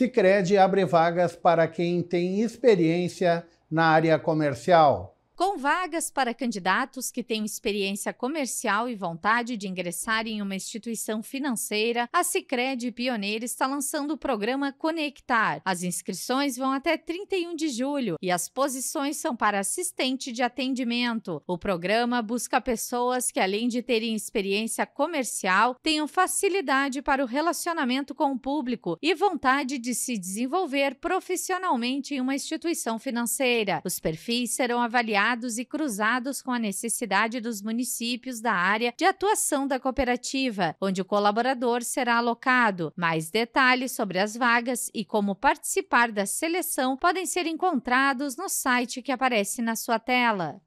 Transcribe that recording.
Sicredi abre vagas para quem tem experiência na área comercial vagas para candidatos que tenham experiência comercial e vontade de ingressar em uma instituição financeira. A Sicredi Pioneira está lançando o programa Conectar. As inscrições vão até 31 de julho e as posições são para assistente de atendimento. O programa busca pessoas que além de terem experiência comercial, tenham facilidade para o relacionamento com o público e vontade de se desenvolver profissionalmente em uma instituição financeira. Os perfis serão avaliados e cruzados com a necessidade dos municípios da área de atuação da cooperativa, onde o colaborador será alocado. Mais detalhes sobre as vagas e como participar da seleção podem ser encontrados no site que aparece na sua tela.